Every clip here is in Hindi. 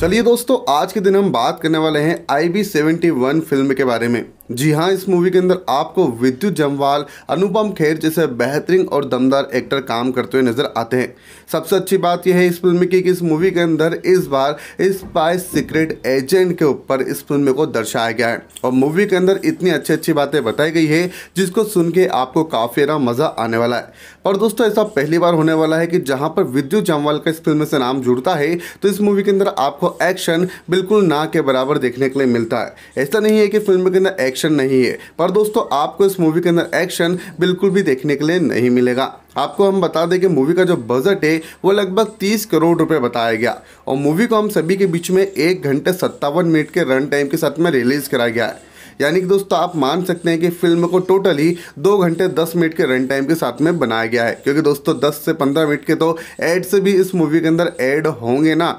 चलिए दोस्तों आज के दिन हम बात करने वाले हैं I B seventy one film के बारे में जी हाँ इस मूवी के अंदर आपको विद्युत जमवाल अनुपम खेर जैसे बेहतरीन और दमदार एक्टर काम करते हुए नजर आते हैं सबसे अच्छी बात यह है इस फिल्म की कि इस मूवी के अंदर इस बार स्पाइस सीक्रेट एजेंट के ऊपर इस फिल्म को दर्शाया गया है और मूवी के अंदर इतनी अच्छी अच्छी बातें बताई गई है जिसको सुन के आपको काफ़ी मज़ा आने वाला है पर दोस्तों ऐसा पहली बार होने वाला है कि जहाँ पर विद्युत जमवाल का इस फिल्म से नाम जुड़ता है तो इस मूवी के अंदर आपको एक्शन बिल्कुल ना के बराबर देखने के लिए मिलता है ऐसा नहीं है कि फिल्म के अंदर एक्शन एक्शन नहीं है पर दोस्तों आपको इस मूवी के अंदर एक्शन बिल्कुल भी देखने के लिए नहीं मिलेगा आपको हम बता दें कि मूवी का जो बजट है वो लगभग 30 करोड़ रुपए बताया गया और मूवी को हम सभी के बीच में एक घंटे सत्तावन मिनट के रन टाइम के साथ में रिलीज़ करा गया है यानी कि दोस्तों आप मान सकते हैं कि फिल्म को टोटली दो घंटे दस मिनट के रन टाइम के साथ में बनाया गया है क्योंकि दोस्तों दस से पंद्रह मिनट के तो एड से भी इस मूवी के अंदर एड होंगे ना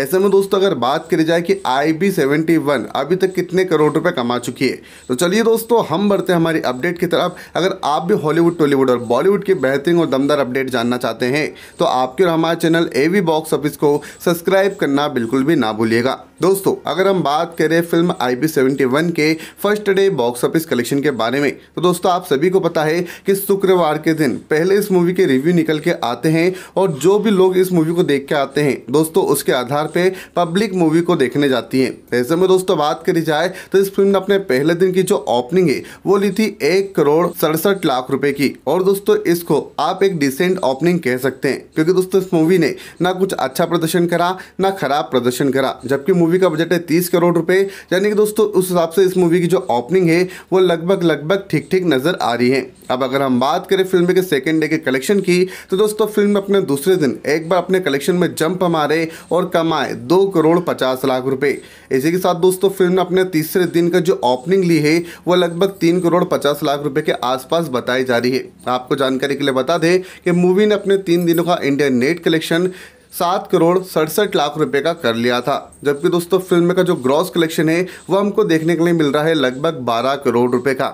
ऐसे में दोस्तों अगर बात करी जाए कि आई बी सेवेंटी वन अभी तक कितने करोड़ रुपए कमा चुकी है तो चलिए दोस्तों हम बढ़ते हैं हमारी अपडेट की तरफ अगर आप भी हॉलीवुड टॉलीवुड और बॉलीवुड की बेहतरीन और दमदार अपडेट जानना चाहते हैं तो आपके और हमारे चैनल ए बॉक्स ऑफिस को सब्सक्राइब करना बिल्कुल भी ना भूलिएगा दोस्तों अगर हम बात करें film I B seventy one के first day box office collection के बारे में तो दोस्तों आप सभी को पता है कि शुक्रवार के दिन पहले इस मूवी के रिव्यू निकल के आते हैं और जो भी लोग इस मूवी को देख के आते हैं दोस्तों उसके आधार पे पब्लिक मूवी को देखने जाती है ऐसे में दोस्तों बात करी जाए तो इस फिल्म ने अपने पहले दिन की जो ओपनिंग है वो ली थी एक करोड़ सड़सठ लाख रुपए की और दोस्तों इसको आप एक डिसेंट ओपनिंग कह सकते हैं क्योंकि दोस्तों इस मूवी ने ना कुछ अच्छा प्रदर्शन करा ना खराब प्रदर्शन करा जबकि मूवी मूवी का बजट है तीस करोड़ रुपए यानी कि दोस्तों उस हिसाब से इस मूवी की जो ओपनिंग है वो लगभग लगभग ठीक ठीक नज़र आ रही है अब अगर हम बात करें फिल्म के सेकेंड डे के कलेक्शन की तो दोस्तों फिल्म अपने दूसरे दिन एक बार अपने कलेक्शन में जंप मारे और कमाए दो करोड़ पचास लाख रुपए इसी के साथ दोस्तों फिल्म अपने तीसरे दिन का जो ओपनिंग ली है वो लगभग तीन करोड़ पचास लाख रुपए के आसपास बताई जा रही है आपको जानकारी के लिए बता दें कि मूवी ने अपने तीन दिनों का इंडिया नेट कलेक्शन सात करोड़ सड़सठ लाख रुपए का कर लिया था जबकि दोस्तों फिल्म का जो ग्रॉस कलेक्शन है वह हमको देखने के लिए मिल रहा है लगभग बारह करोड़ रुपए का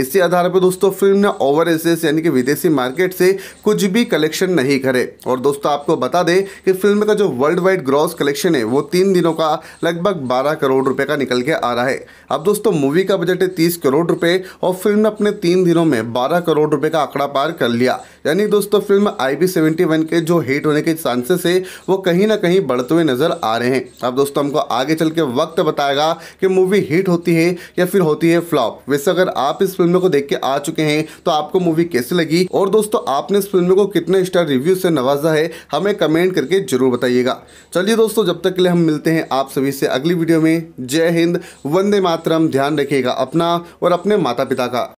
इसी आधार पर दोस्तों फिल्म ने ओवरसीज यानी कि विदेशी मार्केट से कुछ भी कलेक्शन नहीं करे और दोस्तों आपको बता दें कि फिल्म का जो वर्ल्ड वाइड ग्रॉस कलेक्शन है वो तीन दिनों का लगभग बारह करोड़ रुपये का निकल के आ रहा है अब दोस्तों मूवी का बजट है तीस करोड़ रुपये और फिल्म ने अपने तीन दिनों में बारह करोड़ रुपये का आंकड़ा पार कर लिया यानी दोस्तों film I B seventy one के जो हिट होने के चांसेस है वो कहीं ना कहीं बढ़ते हुए नजर आ रहे हैं अब दोस्तों हमको आगे चल के वक्त बताएगा कि मूवी हिट होती है या फिर होती है फ्लॉप वैसे अगर आप इस फिल्म फिल्म को देख के आ चुके हैं तो आपको मूवी कैसी लगी और दोस्तों आपने इस फिल्म को कितने स्टार रिव्यू से नवाजा है हमें कमेंट करके जरूर बताइएगा चलिए दोस्तों जब तक के लिए हम मिलते हैं आप सभी से अगली वीडियो में जय हिंद वंदे मातरम ध्यान रखिएगा अपना और अपने माता पिता का